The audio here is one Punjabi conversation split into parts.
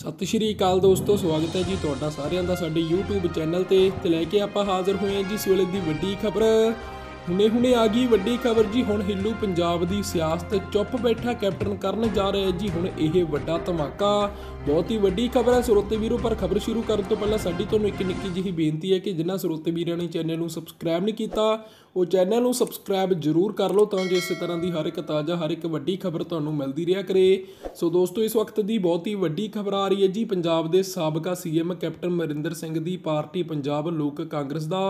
ਸਤਿ ਸ਼੍ਰੀ ਅਕਾਲ ਦੋਸਤੋ ਸਵਾਗਤ ਹੈ ਜੀ ਤੁਹਾਡਾ ਸਾਰਿਆਂ ਦਾ ਸਾਡੇ YouTube ਚੈਨਲ ਤੇ ਤੇ ਲੈ ਕੇ ਆਪਾਂ ਹਾਜ਼ਰ ਹੋਏ ਹਾਂ ਜੀ ਸਵੇਲੇ ਦੀ ਵੱਡੀ ਖਬਰ ਹੁਣੇ-ਹੁਣੇ ਆ ਗਈ ਵੱਡੀ ਖਬਰ ਜੀ ਹੁਣ ਹਿੱਲੂ ਪੰਜਾਬ ਦੀ ਸਿਆਸਤ ਚੁੱਪ ਬੈਠਾ ਕੈਪਟਨ ਕਰਨ ਜਾ ਰਿਹਾ ਜੀ ਹੁਣ ਇਹ ਵੱਡਾ ਧਮਾਕਾ ਬਹੁਤ ਹੀ ਵੱਡੀ ਖਬਰ ਹੈ ਸਰੋਤੇ ਵੀਰੋ ਪਰ ਖਬਰ ਸ਼ੁਰੂ ਕਰਨ ਤੋਂ ਪਹਿਲਾਂ ਸਾਡੀ ਤੁਹਾਨੂੰ ਇੱਕ ਨਿੱਕੀ ਜਿਹੀ ਬੇਨਤੀ ਹੈ ਕਿ ਜਿਨ੍ਹਾਂ ਸਰੋਤੇ ਵੀਰਾਂ ਨੇ ਚੈਨਲ ਨੂੰ ਸਬਸਕ੍ਰਾਈਬ ਨਹੀਂ ਕੀਤਾ ਉਹ ਚੈਨਲ ਨੂੰ ਸਬਸਕ੍ਰਾਈਬ ਜ਼ਰੂਰ ਕਰ ਲਓ ਤਾਂ ਜੋ ਇਸੇ ਤਰ੍ਹਾਂ ਦੀ ਹਰ ਇੱਕ ਤਾਜ਼ਾ ਹਰ ਇੱਕ ਵੱਡੀ ਖਬਰ ਤੁਹਾਨੂੰ ਮਿਲਦੀ ਰਿਹਾ ਕਰੇ ਸੋ ਦੋਸਤੋ ਇਸ ਵਕਤ ਦੀ ਬਹੁਤ ਹੀ ਵੱਡੀ ਖਬਰ ਆ ਰਹੀ ਹੈ ਜੀ ਪੰਜਾਬ ਦੇ ਸਾਬਕਾ ਸੀਐਮ ਕੈਪਟਨ ਮਰਿੰਦਰ ਸਿੰਘ ਦੀ ਪਾਰਟੀ ਪੰਜਾਬ ਲੋਕ ਕਾਂਗਰਸ ਦਾ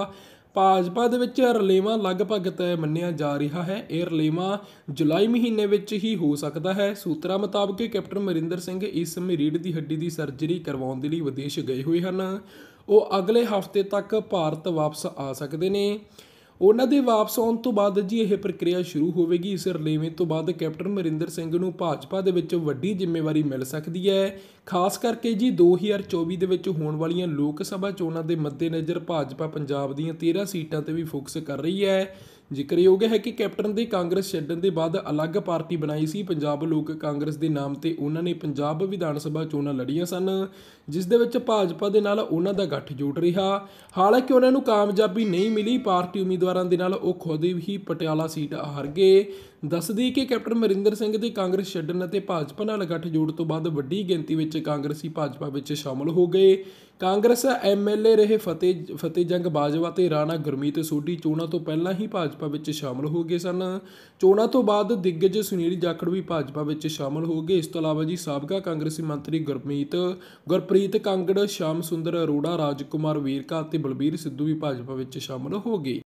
ਭਾਜਪਾ ਦੇ ਵਿੱਚ ਰਲੇਵਾ ਲਗਭਗ ਤੈ ਮੰਨਿਆ ਜਾ ਰਿਹਾ ਹੈ ਇਹ ਰਲੇਵਾ ਜੁਲਾਈ ਮਹੀਨੇ ਵਿੱਚ ਹੀ ਹੋ ਸਕਦਾ ਹੈ ਸੂਤਰਾਂ ਮੁਤਾਬਕ ਕੈਪਟਨ ਮਰਿੰਦਰ ਸਿੰਘ ਇਸ ਸਮੇਂ ਰੀੜ ਦੀ ਹੱਡੀ ਦੀ ਸਰਜਰੀ ਕਰਵਾਉਣ ਦੇ ਲਈ ਵਿਦੇਸ਼ ਗਏ ਹੋਏ ਹਨ ਉਹ ਅਗਲੇ ਹਫ਼ਤੇ ਤੱਕ ਭਾਰਤ ਵਾਪਸ ਆ ਸਕਦੇ ਨੇ ਉਹਨਾਂ ਦੇ ਵਾਪਸ ਆਉਣ ਤੋਂ ਬਾਅਦ ਜੀ ਇਹ ਪ੍ਰਕਿਰਿਆ ਸ਼ੁਰੂ ਹੋਵੇਗੀ ਇਸ ਰਲੇਵੇਂ ਤੋਂ ਬਾਅਦ ਕੈਪਟਨ ਮਰਿੰਦਰ ਸਿੰਘ ਨੂੰ ਭਾਜਪਾ ਦੇ ਵਿੱਚ ਵੱਡੀ ਜ਼ਿੰਮੇਵਾਰੀ ਮਿਲ ਸਕਦੀ ਹੈ ਖਾਸ ਕਰਕੇ ਜੀ 2024 ਦੇ ਵਿੱਚ ਹੋਣ ਵਾਲੀਆਂ ਲੋਕ ਸਭਾ ਚੋਣਾਂ ਦੇ ਮੱਦੇਨਜ਼ਰ ਭਾਜਪਾ ਪੰਜਾਬ ਦੀਆਂ 13 ਸੀਟਾਂ ਤੇ ਵੀ ਫੋਕਸ ਕਰ ਰਹੀ ਹੈ ਜ਼ਿਕਰਯੋਗ ਹੈ ਕਿ ਕੈਪਟਨ ਦੀ ਕਾਂਗਰਸ ਛੱਡਣ ਦੇ ਬਾਅਦ ਅਲੱਗ ਪਾਰਟੀ ਬਣਾਈ ਸੀ ਪੰਜਾਬ ਲੋਕ ਕਾਂਗਰਸ ਦੇ ਨਾਮ ਤੇ ਉਹਨਾਂ ਨੇ ਪੰਜਾਬ ਵਿਧਾਨ ਸਭਾ ਚੋਣਾਂ ਲੜੀਆਂ ਸਨ ਜਿਸ ਦੇ ਵਿੱਚ ਭਾਜਪਾ ਦੇ ਨਾਲ ਉਹਨਾਂ ਦਾ ਗੱਠਜੋੜ ਰਿਹਾ ਹਾਲਾਂਕਿ ਉਹਨਾਂ ਨੂੰ ਕਾਮਯਾਬੀ ਨਹੀਂ ਮਿਲੀ ਪਾਰਟੀ ਉਮੀਦਵਾਰਾਂ ਦੇ ਨਾਲ ਉਹ ਖੁਦ ਹੀ ਪਟਿਆਲਾ ਸੀਟ ਹਾਰ ਗਏ ਦੱਸਦੀ ਕਿ ਕੈਪਟਨ ਮਰਿੰਦਰ ਸਿੰਘ ਦੀ ਕਾਂਗਰਸ ਛੱਡਣ ਅਤੇ ਭਾਜਪਾ ਨਾਲ ਗੱਠਜੋੜ ਤੋਂ ਬਾਅਦ ਵੱਡੀ ਗਿਣਤੀ ਵਿੱਚ ਕਾਂਗਰਸੀ ਭਾਜਪਾ ਵਿੱਚ ਸ਼ਾਮਲ ਹੋ ਗਏ ਕਾਂਗਰਸ ਐਮਐਲਏ ਰਹੇ ਫਤਿਹ ਫਤਿਹ ਜੰਗ ਬਾਜਵਾ ਤੇ ਰਾਣਾ ਗੁਰਮੀਤ ਸੋਢੀ ਚੋਣਾਂ ਤੋਂ ਪਹਿਲਾਂ ਹੀ ਭਾਜਪਾ ਭਾਜਪਾ ਵਿੱਚ ਸ਼ਾਮਲ ਹੋ ਗਏ ਸਨ ਚੋਣਾਂ ਤੋਂ ਬਾਅਦ ਦਿੱਗਜ ਸੁਨੀਲ ਜਾਖੜ ਵੀ ਭਾਜਪਾ ਵਿੱਚ ਸ਼ਾਮਲ ਹੋ ਗਏ ਇਸ ਤੋਂ ਇਲਾਵਾ ਜੀ ਸਾਬਕਾ ਕਾਂਗਰਸੀ ਮੰਤਰੀ ਗੁਰਮੀਤ ਗੁਰਪ੍ਰੀਤ ਕਾਂਗੜ ਸ਼ਾਮ ਸੁੰਦਰ ਅਰੋੜਾ ਰਾਜਕੁਮਾਰ ਵੀਰਕਾ ਅਤੇ ਬਲਬੀਰ ਸਿੱਧੂ ਵੀ ਭਾਜਪਾ ਵਿੱਚ ਸ਼ਾਮਲ ਹੋ ਗਏ